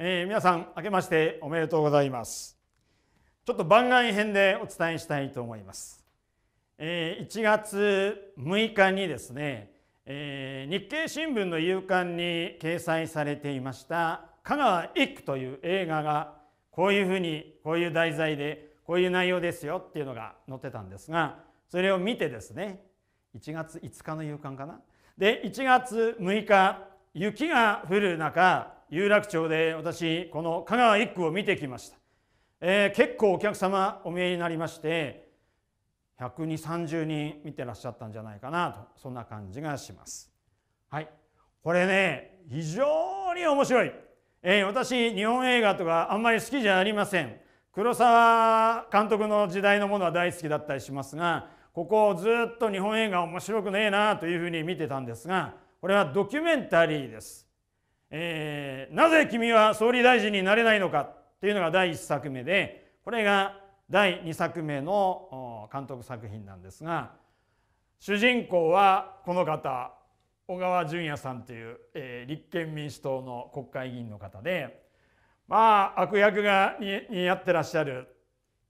えー、皆さん明けましておめでとうございますちょっと番外編でお伝えしたいと思います、えー、1月6日にですね、えー、日経新聞の夕刊に掲載されていました香川一区という映画がこういうふうにこういう題材でこういう内容ですよっていうのが載ってたんですがそれを見てですね1月5日の夕刊かなで1月6日雪が降る中有楽町で私この香川一区を見てきました、えー、結構お客様お見えになりまして12030人見てらっしゃったんじゃないかなとそんな感じがしますはいこれね非常に面白い、えー、私日本映画とかあんまり好きじゃありません黒沢監督の時代のものは大好きだったりしますがここをずっと日本映画面白くねえなというふうに見てたんですがこれはドキュメンタリーです。えー、なぜ君は総理大臣になれないのかというのが第1作目でこれが第2作目の監督作品なんですが主人公はこの方小川淳也さんという、えー、立憲民主党の国会議員の方でまあ悪役が似合ってらっしゃる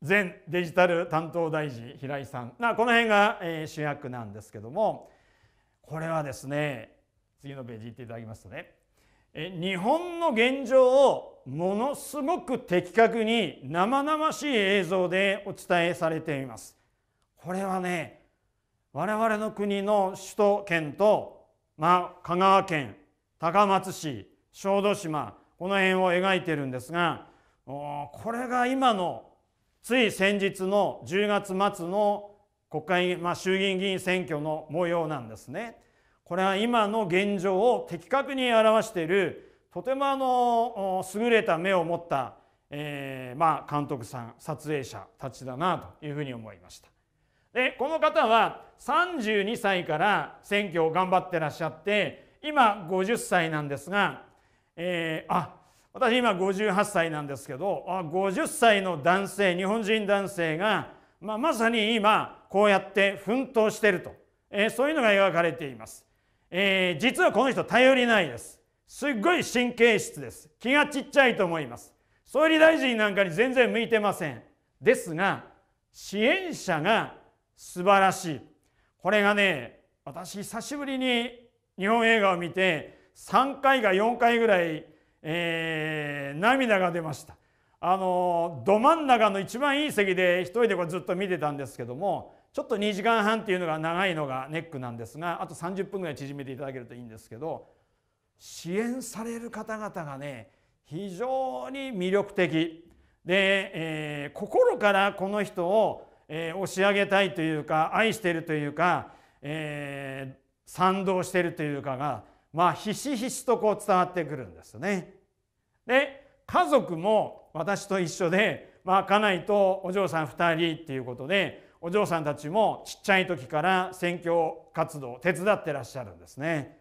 前デジタル担当大臣平井さんこの辺が、え主役なんですけどもこれはですね次のページ行っていただきますとね日本の現状をものすごく的確に生々しい映像でお伝えされています。これはね我々の国の首都圏と、まあ、香川県高松市小豆島この辺を描いてるんですがこれが今のつい先日の10月末の国会、まあ、衆議院議員選挙の模様なんですね。これは今の現状を的確に表しているとてもあの優れた目を持った、えー、まあ、監督さん撮影者たちだなというふうに思いました。でこの方は32歳から選挙を頑張ってらっしゃって今50歳なんですが、えー、あ私今58歳なんですけどあ50歳の男性日本人男性が、まあ、まさに今こうやって奮闘してると、えー、そういうのが描かれています。えー、実はこの人頼りないですすっごい神経質です気がちっちゃいと思います総理大臣なんかに全然向いてませんですが支援者が素晴らしいこれがね私久しぶりに日本映画を見て3回か4回ぐらい、えー、涙が出ましたあのど真ん中の一番いい席で一人でこずっと見てたんですけどもちょっと2時間半っていうのが長いのがネックなんですがあと30分ぐらい縮めていただけるといいんですけど支援される方々がね非常に魅力的で、えー、心からこの人を、えー、押し上げたいというか愛してるというか、えー、賛同してるというかが、まあ、ひしひしとこう伝わってくるんですね。で家族も私と一緒で、まあ、家内とお嬢さん2人っていうことでお嬢さんたちもちっちゃい時から宣教活動を手伝ってらっしゃるんですね。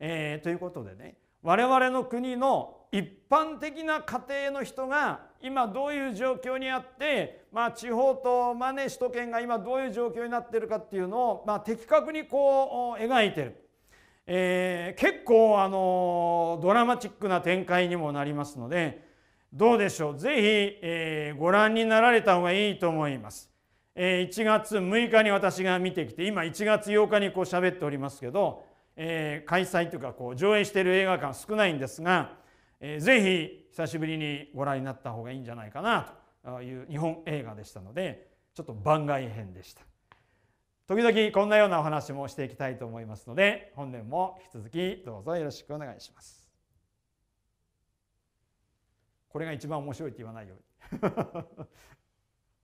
えー、ということでね我々の国の一般的な家庭の人が今どういう状況にあって、まあ、地方とまね首都圏が今どういう状況になってるかっていうのを、まあ、的確にこう描いてる、えー、結構あのドラマチックな展開にもなりますのでどうでしょうぜひ、えー、ご覧になられた方がいいと思います。えー、1月6日に私が見てきて今1月8日にこう喋っておりますけど、えー、開催というかこう上映している映画館少ないんですが、えー、ぜひ久しぶりにご覧になった方がいいんじゃないかなという日本映画でしたのでちょっと番外編でした。時々こんなようなお話もしていきたいと思いますので本年も引き続きどうぞよろしくお願いします。これが一番面白いって言わないように